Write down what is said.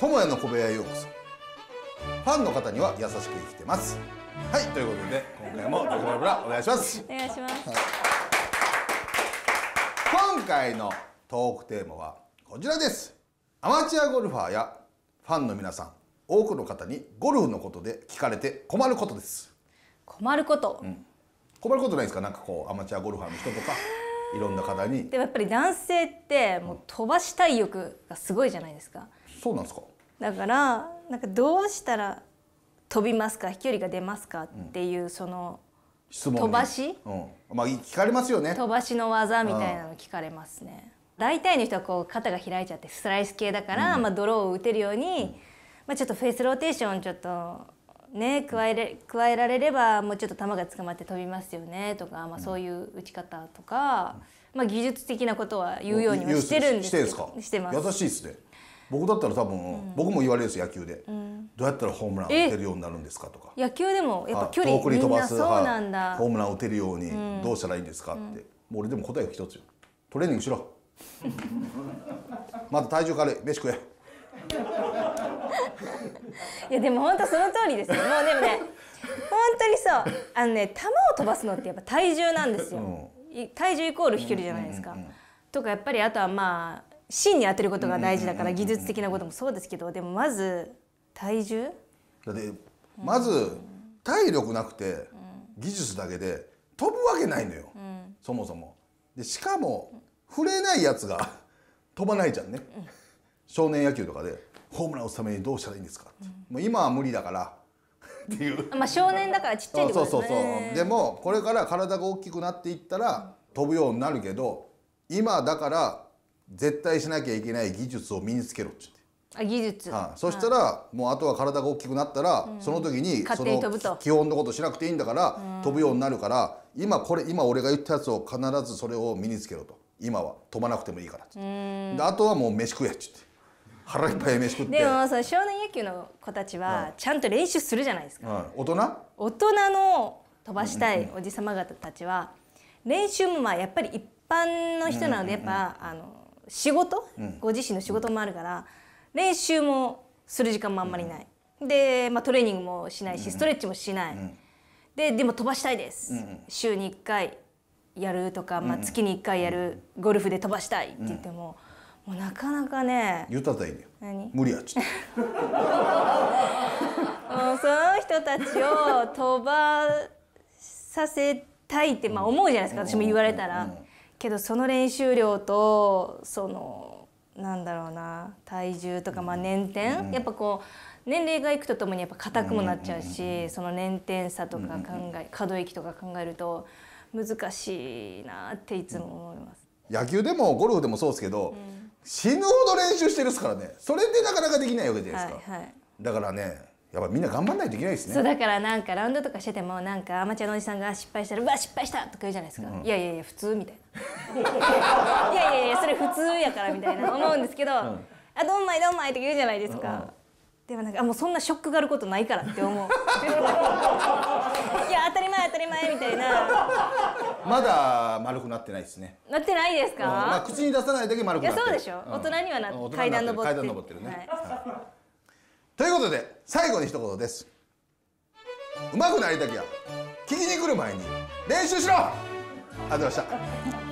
智也の小部屋へようこそファンの方には優しく生きてますはいということで今回もブラブラお願いしますお願いします、はい、今回のトークテーマはこちらですアマチュアゴルファーやファンの皆さん多くの方にゴルフのことで聞かれて困ることです困ること、うん、困ることないですかなんかこうアマチュアゴルファーの人とかいろんな方にでもやっぱり男性ってもう飛ばしたい欲がすごいじゃないですかそうなんですかだからなんかどうしたら飛びますか飛距離が出ますかっていうその、ね、飛ばし、うん、まあ聞かれますよね飛ばしの技みたいなの聞かれますね、うん、大体の人はこう肩が開いちゃってスライス系だから、うん、まあドローを打てるように、まあちょっとフェイスローテーションちょっとね加えれ加えられればもうちょっと球が捕まって飛びますよねとか、まあ、そういう打ち方とか、まあ、技術的なことは言うようにはしてるんですけどしてます優しいですね僕だったら多分、僕も言われるんです野球で、どうやったらホームラン打てるようになるんですかとか野球でもやっぱ距離遠くに飛ばすホームラン打てるようにどうしたらいいんですかって、もう俺でも答えが一つよトレーニングしろ また体重軽い飯食えいやでも本当その通りですよもうでもね本当にそうあのね球を飛ばすのってやっぱ体重なんですよ、うん、体重イコール飛距離じゃないですか、とかやっぱりあとはまあ芯に当てることが大事だから技術的なこともそうですけどでもまず体重だってまず体力なくて技術だけで飛ぶわけないのよ、うん、そもそも。でしかも触れないやつが飛ばないじゃんね、うん、少年野球とかで。ホームランを打つためにどうしたらいいんですかって、もう今は無理だからっていうまあ少年だからちっちゃいってことですねそうそうそうでもこれから体が大きくなっていったら飛ぶようになるけど今だから絶対しなきゃいけない技術を身につけろって言って。あ技術、はあ、そしたら、もうあとは体が大きくなったら、うん、その時にその基本のことしなくていいんだから、うん、飛ぶようになるから今これ今俺が言ったやつを必ずそれを身につけろと今は飛ばなくてもいいからっって、あとはもう飯食えっつって腹いっぱい飯食ってでもその少年野球の子たちはちゃんと練習するじゃないですか、大人大人の飛ばしたいおじ様方たちは練習もまあやっぱり一般の人なのでやっぱ、あの仕事、うん、ご自身の仕事もあるから練習もする時間もあんまりない、うん、で、まあ、トレーニングもしないし、ストレッチもしない、ででも飛ばしたいです、週に1回やるとか、まあ、月に1回やる、ゴルフで飛ばしたいって言っても。もうなかなかね言ったったらいいね何無理やちっ もうその人たちを飛ばさせたいってまあ思うじゃないですか、私も言われたら、けどその練習量とそのなんだろうな体重とか、まあ、年点、やっぱこう年齢がいくとともにやっぱ硬くもなっちゃうし、その年点差とか考え、可動域とか考えると難しいなっていつも思います。野球でもゴルフでもそうですけど、うん死ぬほど練習してるっすからねそれでなかなかできないわけじゃないですか、はいはい、だからねやっぱみんな頑張らないといけないですねそうだからなんかラウンドとかしててもなんかアマチュアのおじさんが失敗したら「うわ失敗した!」とか言うじゃないですか、うん、いやいやいや普通みたいないやいやいやそれ普通やからみたいな思うんですけど「うん、あどんまいどんまい」とか言うじゃないですか、うんでもなんかあもうそんなショックがあることないからって思う いや当たり前当たり前みたいなまだ丸くなってないですね。なってないですか。うんまあ、口に出さないだけ丸くいや、そうでしょ、大人にはな、うん、階段登って階段登ってるね、はい ということで、最後に一言です。上手くなりたきゃ、聞きに来る前に練習しろ。ありがとうございました。